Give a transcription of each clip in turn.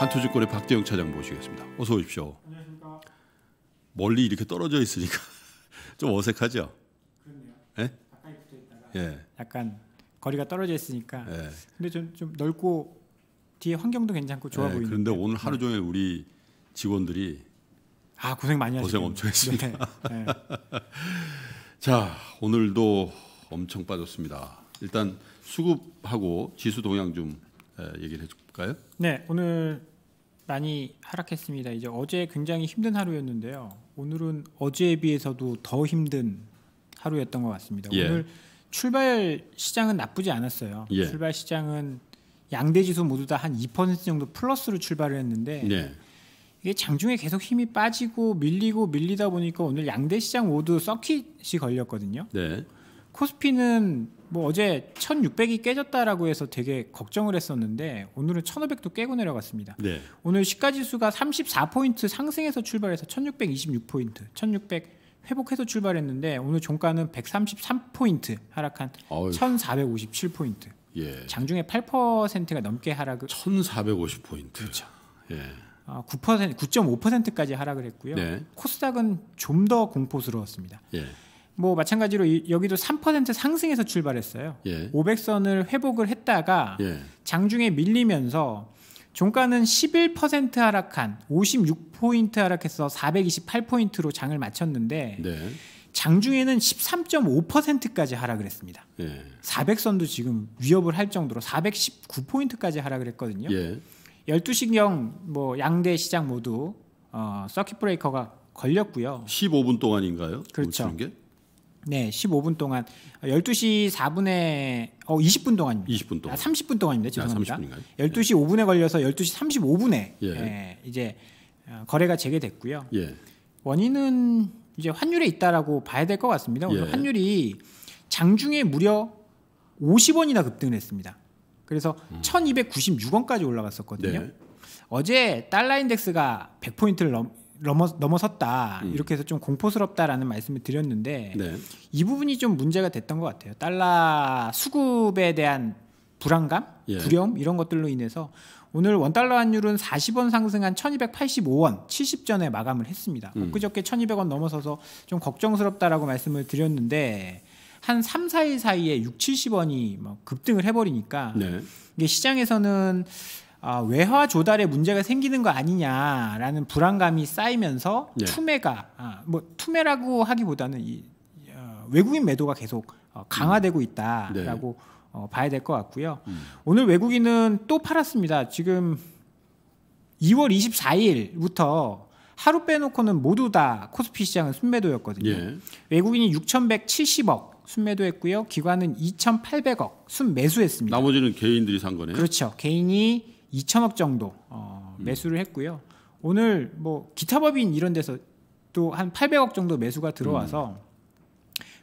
한투지골의 박대영 차장 모시겠습니다. 어서 오십시오. 안녕하십니까. 멀리 이렇게 떨어져 있으니까 좀 어색하죠. 그렇네요. 예? 가까이 붙어 있다가 예. 약간 거리가 떨어져 있으니까. 예. 근데 좀, 좀 넓고 뒤에 환경도 괜찮고 좋아 예, 보이는. 그런데 오늘 하루 네. 종일 우리 직원들이 아 고생 많이 하셨 고생 엄청 했습니다. 네. 네. 자 오늘도 엄청 빠졌습니다. 일단 수급하고 지수 동향 좀 예, 얘기를 해줄까요? 네 오늘 많이 하락했습니다. 이제 어제 굉장히 힘든 하루였는데요. 오늘은 어제에 비해서도 더 힘든 하루였던 것 같습니다. 예. 오늘 출발 시장은 나쁘지 않았어요. 예. 출발 시장은 양대 지수 모두 다 한 2% 정도 플러스로 출발을 했는데 네. 이게 장중에 계속 힘이 빠지고 밀리고 밀리다 보니까 오늘 양대 시장 모두 서킷이 걸렸거든요. 네. 코스피는 뭐 어제 1,600이 깨졌다라고 해서 되게 걱정을 했었는데 오늘은 1,500도 깨고 내려갔습니다. 네. 오늘 시가 지수가 34포인트 상승해서 출발해서 1,626포인트, 1,600 회복해서 출발했는데 오늘 종가는 133포인트 하락한 어이. 1,457포인트. 예. 장중에 8%가 넘게 하락을 1,450포인트. 그렇죠. 예. 아, 9% 9.5%까지 하락을 했고요. 네. 코스닥은 좀 더 공포스러웠습니다. 예. 뭐 마찬가지로 이, 여기도 3% 상승해서 출발했어요. 예. 500선을 회복을 했다가 예. 장중에 밀리면서 종가는 11% 하락한 56포인트 하락해서 428포인트로 장을 마쳤는데 네. 장중에는 13.5%까지 하락을 했습니다. 예. 400선도 지금 위협을 할 정도로 419포인트까지 하락을 했거든요. 예. 12시경 뭐 양대 시장 모두 어, 서킷 브레이커가 걸렸고요. 15분 동안인가요? 그렇죠. 네, 15분 동안 12시 4분에 어 20분 동안입니다. 20분 동안. 아, 30분 동안입니다. 아, 죄송합니다. 아, 12시 5분에 걸려서 12시 35분에 예. 예, 이제 어, 거래가 재개됐고요. 예. 원인은 이제 환율에 있다라고 봐야 될 것 같습니다. 오 예. 환율이 장중에 무려 50원이나 급등을 했습니다. 그래서 음. 1,296원까지 올라갔었거든요. 네. 어제 달러 인덱스가 100포인트를 넘 넘어, 넘어섰다 음. 이렇게 해서 좀 공포스럽다라는 말씀을 드렸는데 네. 이 부분이 좀 문제가 됐던 것 같아요. 달러 수급에 대한 불안감, 예. 두려움 이런 것들로 인해서 오늘 원달러 환율은 40원 상승한 1285원 70전에 마감을 했습니다. 음. 엊그저께 1200원 넘어서서 좀 걱정스럽다라고 말씀을 드렸는데 한 3, 4일 사이에 6, 70원이 뭐 급등을 해버리니까 네. 이게 시장에서는 아, 외화 조달에 문제가 생기는 거 아니냐라는 불안감이 쌓이면서 네. 투매가 아, 뭐 투매라고 하기보다는 이 어, 외국인 매도가 계속 어, 강화되고 음. 있다라고 네. 어, 봐야 될 것 같고요. 음. 오늘 외국인은 또 팔았습니다. 지금 2월 24일부터 하루 빼놓고는 모두 다 코스피 시장은 순매도였거든요. 예. 외국인이 6,170억 순매도했고요. 기관은 2,800억 순매수했습니다. 나머지는 개인들이 산 거네요. 그렇죠. 개인이 2천억 정도 어, 음. 매수를 했고요. 오늘 뭐 기타법인 이런 데서 또 한 800억 정도 매수가 들어와서 음.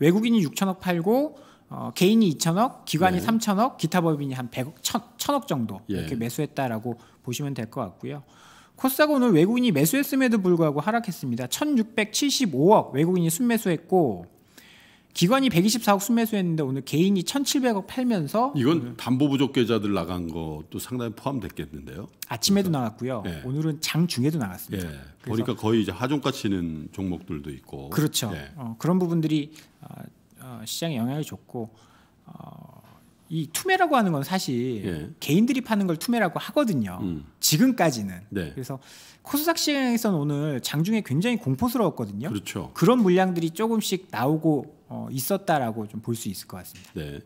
외국인이 6천억 팔고 어, 개인이 2천억, 기관이 네. 3천억, 기타 법인이 한 100억, 1000억 정도 예. 이렇게 매수했다라고 보시면 될 것 같고요. 코스닥은 오늘 외국인이 매수했음에도 불구하고 하락했습니다. 1675억 외국인이 순매수했고 기관이 124억 순매수했는데 오늘 개인이 1,700억 팔면서 이건 담보 부족 계좌들 나간 것도 상당히 포함됐겠는데요. 아침에도 그래서. 그렇죠. 나갔고요. 예. 오늘은 장 중에도 나갔습니다. 예. 그니까 거의 이제 하종가 치는 종목들도 있고 그렇죠. 예. 어, 그런 부분들이 어, 어, 시장에 영향을 줬고 어, 이 투매라고 하는 건 사실 예. 개인들이 파는 걸 투매라고 하거든요. 음. 지금까지는. 네. 그래서 코스닥 시장에서는 오늘 장중에 굉장히 공포스러웠거든요. 그렇죠. 그런 물량들이 조금씩 나오고 어, 있었다라고 좀 볼 수 있을 것 같습니다. 네.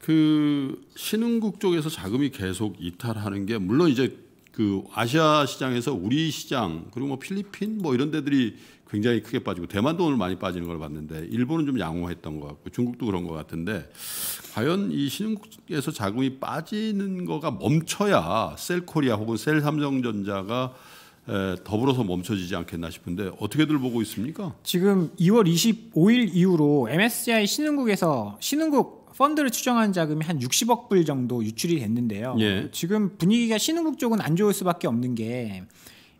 그 신흥국 쪽에서 자금이 계속 이탈하는 게 물론 이제 그 아시아 시장에서 우리 시장 그리고 뭐 필리핀 뭐 이런 데들이 굉장히 크게 빠지고 대만도 오늘 많이 빠지는 걸 봤는데 일본은 좀 양호했던 것 같고 중국도 그런 것 같은데 과연 이 신흥국에서 자금이 빠지는 거가 멈춰야 셀코리아 혹은 셀 삼성전자가 더불어서 멈춰지지 않겠나 싶은데 어떻게들 보고 있습니까? 지금 2월 25일 이후로 MSCI 신흥국에서 신흥국 펀드를 추정한 자금이 한 60억 불 정도 유출이 됐는데요. 예. 지금 분위기가 신흥국 쪽은 안 좋을 수밖에 없는 게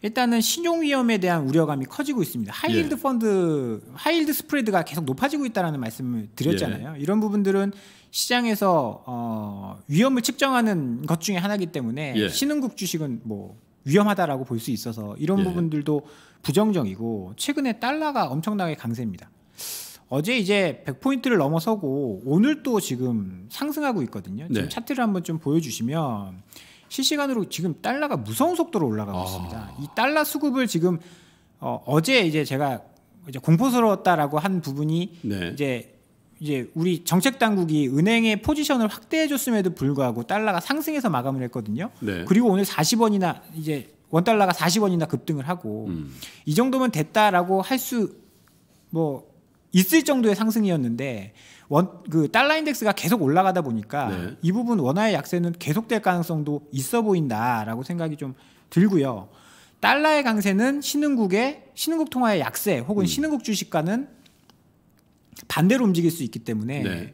일단은 신용 위험에 대한 우려감이 커지고 있습니다. 하이힐드 예. 펀드 하이힐드 스프레드가 계속 높아지고 있다라는 말씀을 드렸잖아요. 예. 이런 부분들은 시장에서 어, 위험을 측정하는 것 중에 하나이기 때문에 예. 신흥국 주식은 뭐 위험하다라고 볼 수 있어서 이런 예. 부분들도 부정적이고 최근에 달러가 엄청나게 강세입니다. 어제 이제 100포인트를 넘어서고 오늘 또 지금 상승하고 있거든요. 지금 네. 차트를 한번 좀 보여주시면 실시간으로 지금 달러가 무서운 속도로 올라가고 아... 있습니다. 이 달러 수급을 지금 어, 어제 이제 제가 이제 공포스러웠다라고 한 부분이 네. 이제 이제 우리 정책 당국이 은행의 포지션을 확대해 줬음에도 불구하고 달러가 상승해서 마감을 했거든요. 네. 그리고 오늘 40원이나 이제 원 달러가 40원이나 급등을 하고 음. 이 정도면 됐다라고 할 수 뭐 있을 정도의 상승이었는데 원 그 달러 인덱스가 계속 올라가다 보니까 네. 이 부분 원화의 약세는 계속될 가능성도 있어 보인다라고 생각이 좀 들고요. 달러의 강세는 신흥국의 신흥국 통화의 약세 혹은 음. 신흥국 주식가는 반대로 움직일 수 있기 때문에 네.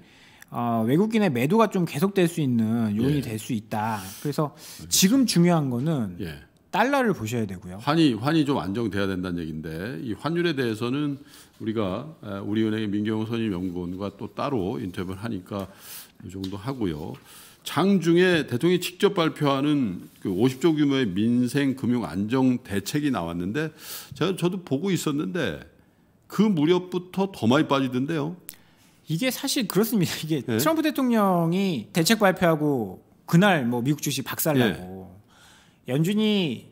어, 외국인의 매도가 좀 계속될 수 있는 요인이 예. 될수 있다. 그래서 지금 중요한 거는 예. 달러를 보셔야 되고요. 환이 환이 좀 안정돼야 된다는 얘기인데 이 환율에 대해서는 우리가 우리은행의 민경호 선임 연구원과 또 따로 인터뷰를 하니까 이 정도 하고요. 장중에 대통령이 직접 발표하는 그 50조 규모의 민생 금융 안정 대책이 나왔는데 제가 저도 보고 있었는데 그 무렵부터 더 많이 빠지던데요. 이게 사실 그렇습니다. 이게 예? 트럼프 대통령이 대책 발표하고 그날 뭐 미국 주식 박살나고 예. 연준이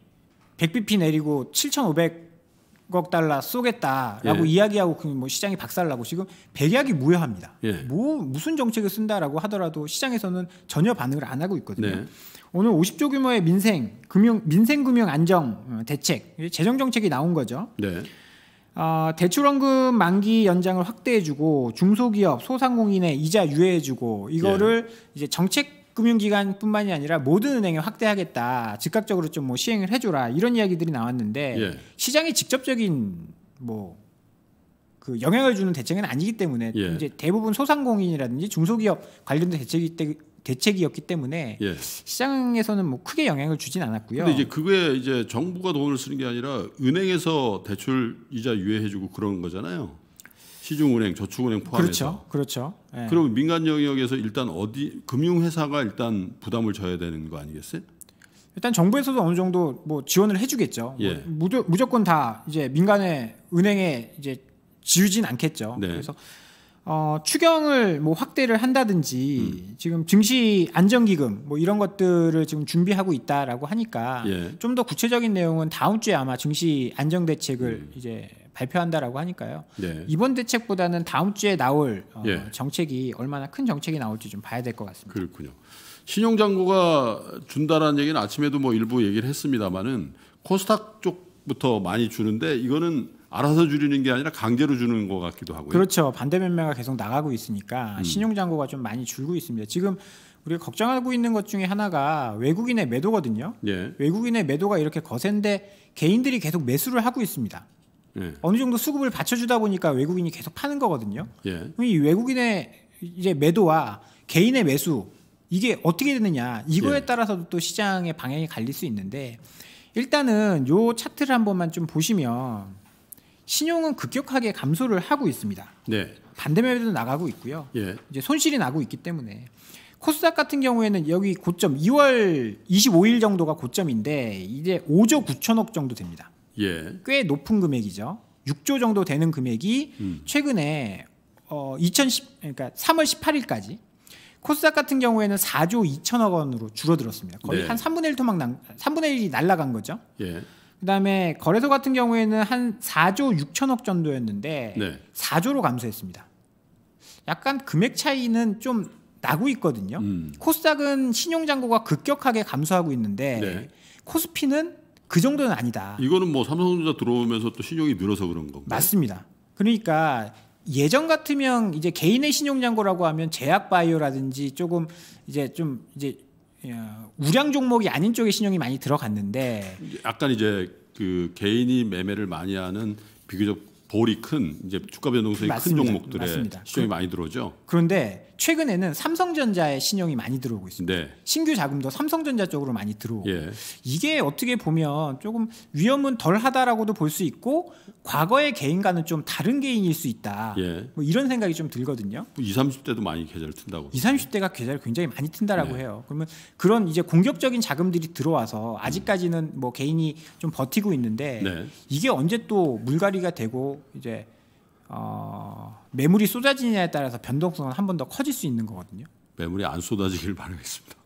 100bp 내리고 7,500억 달러 쏘겠다라고 예. 이야기하고 뭐 시장이 박살나고 지금 백약이 무효합니다. 예. 뭐 무슨 정책을 쓴다라고 하더라도 시장에서는 전혀 반응을 안 하고 있거든요. 네. 오늘 50조 규모의 민생 금융 민생 금융 안정 어, 대책 재정 정책이 나온 거죠. 네. 어, 대출원금 만기 연장을 확대해주고 중소기업 소상공인의 이자 유예해주고 이거를 예. 이제 정책 금융기관뿐만이 아니라 모든 은행에 확대하겠다 즉각적으로 좀 뭐 시행을 해줘라 이런 이야기들이 나왔는데 예. 시장에 직접적인 뭐 그 영향을 주는 대책은 아니기 때문에 예. 이제 대부분 소상공인이라든지 중소기업 관련된 대책이 대책이었기 때문에 예. 시장에서는 뭐 크게 영향을 주진 않았고요. 근데 이제 그게 이제 정부가 돈을 쓰는 게 아니라 은행에서 대출 이자 유예해주고 그런 거잖아요. 시중은행, 저축은행 포함해서 그렇죠, 그렇죠. 예. 그럼 민간 영역에서 일단 어디 금융회사가 일단 부담을 져야 되는 거 아니겠어요? 일단 정부에서도 어느 정도 뭐 지원을 해주겠죠. 뭐 예. 뭐 무조건 다 이제 민간의 은행에 이제 지우진 않겠죠. 네. 그래서 어, 추경을 뭐 확대를 한다든지 음. 지금 증시 안정기금 뭐 이런 것들을 지금 준비하고 있다라고 하니까 예. 좀더 구체적인 내용은 다음 주에 아마 증시 안정 대책을 음. 이제 발표한다라고 하니까요. 예. 이번 대책보다는 다음 주에 나올 어, 예. 정책이 얼마나 큰 정책이 나올지 좀 봐야 될 것 같습니다. 그렇군요. 신용장고가 준다라는 얘기는 아침에도 뭐 일부 얘기를 했습니다만은 코스닥 쪽 부터 많이 주는데 이거는 알아서 줄이는 게 아니라 강제로 주는 것 같기도 하고요. 그렇죠. 반대 면매가 계속 나가고 있으니까 음. 신용 잔고가 좀 많이 줄고 있습니다. 지금 우리가 걱정하고 있는 것 중에 하나가 외국인의 매도거든요. 예. 외국인의 매도가 이렇게 거센데 개인들이 계속 매수를 하고 있습니다. 예. 어느 정도 수급을 받쳐주다 보니까 외국인이 계속 파는 거거든요. 예. 이 외국인의 이제 매도와 개인의 매수 이게 어떻게 되느냐 이거에 예. 따라서도 또 시장의 방향이 갈릴 수 있는데 일단은 요 차트를 한 번만 좀 보시면 신용은 급격하게 감소를 하고 있습니다. 네. 반대매도 나가고 있고요. 예. 이제 손실이 나고 있기 때문에 코스닥 같은 경우에는 여기 고점 2월 25일 정도가 고점인데 이제 5조 9천억 정도 됩니다. 예. 꽤 높은 금액이죠. 6조 정도 되는 금액이 음. 최근에 어 2010 그러니까 3월 18일까지 코스닥 같은 경우에는 4조 2천억 원으로 줄어들었습니다. 거의 네. 한 3분의 1 토막 난 3분의 1이 날라간 거죠. 예. 그다음에 거래소 같은 경우에는 한 4조 6천억 정도였는데 네. 4조로 감소했습니다. 약간 금액 차이는 좀 나고 있거든요. 음. 코스닥은 신용 잔고가 급격하게 감소하고 있는데 네. 코스피는 그 정도는 아니다. 이거는 뭐 삼성전자 들어오면서 또 신용이 늘어서 그런 거고. 맞습니다. 그러니까 예전 같으면 이제 개인의 신용잔고라고 하면 제약바이오라든지 조금 이제 좀 이제 어, 우량 종목이 아닌 쪽에 신용이 많이 들어갔는데 약간 이제 그 개인이 매매를 많이 하는 비교적 볼이 큰 이제 주가 변동성이 큰 종목들에 맞습니다. 신용이 그, 많이 들어오죠. 그런데 최근에는 삼성전자에 신용이 많이 들어오고 있습니다. 네. 신규 자금도 삼성전자 쪽으로 많이 들어오고 예. 이게 어떻게 보면 조금 위험은 덜하다라고도 볼 수 있고 과거의 개인과는 좀 다른 개인일 수 있다. 예. 뭐 이런 생각이 좀 들거든요. 뭐 2, 30대도 많이 계좌를 튼다고. 2, 30대가 계좌를 굉장히 많이 튼다라고 네. 해요. 그러면 그런 이제 공격적인 자금들이 들어와서 음. 아직까지는 뭐 개인이 좀 버티고 있는데 네. 이게 언제 또 물갈이가 되고 이제 어, 매물이 쏟아지느냐에 따라서 변동성은 한 번 더 커질 수 있는 거거든요. 매물이 안 쏟아지길 바라겠습니다.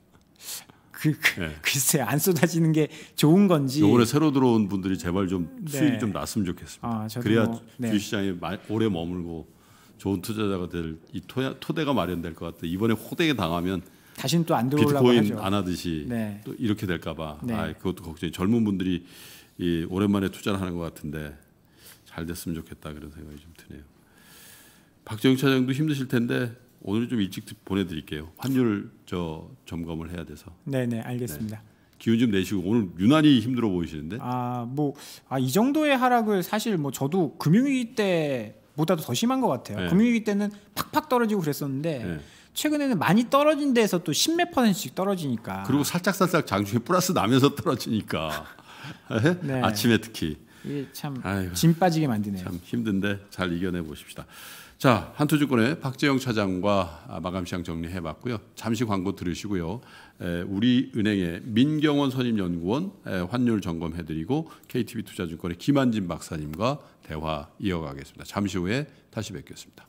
그, 그 네. 글쎄 안 쏟아지는 게 좋은 건지. 올해 새로 들어온 분들이 제발 좀 네. 수익 좀 났으면 좋겠습니다. 아, 그래야 뭐, 네. 주시장에 오래 머물고 좋은 투자자가 될이 토대가 마련될 것 같아. 이번에 호되게 당하면 다시는 또안 들어오려고 비트코인 안 하듯이 네. 또 이렇게 될까봐. 네. 아, 그것도 걱정이. 젊은 분들이 이 오랜만에 투자를 하는 것 같은데 잘 됐으면 좋겠다 그런 생각이 좀 드네요. 박정희 차장도 힘드실 텐데 오늘 좀 일찍 보내드릴게요. 환율 저 점검을 해야 돼서. 네네 알겠습니다. 네. 기운 좀 내시고 오늘 유난히 힘들어 보이시는데. 아뭐아이 정도의 하락을 사실 뭐 저도 금융위기 때보다도 더 심한 것 같아요. 네. 금융위기 때는 팍팍 떨어지고 그랬었는데. 네. 최근에는 많이 떨어진 데서 또 십몇 퍼센트씩 떨어지니까 그리고 살짝살짝 장중에 플러스 나면서 떨어지니까 예? 네. 아침에 특히 이게 참짐 빠지게 만드네요. 참 힘든데 잘 이겨내 보십시다. 자, 한투주권의 박재영 차장과 아, 마감 시장 정리해 봤고요. 잠시 광고 들으시고요. 우리은행의 민경원 선임연구원 환율 점검해 드리고 KTB 투자증권의 김한진 박사님과 대화 이어가겠습니다. 잠시 후에 다시 뵙겠습니다.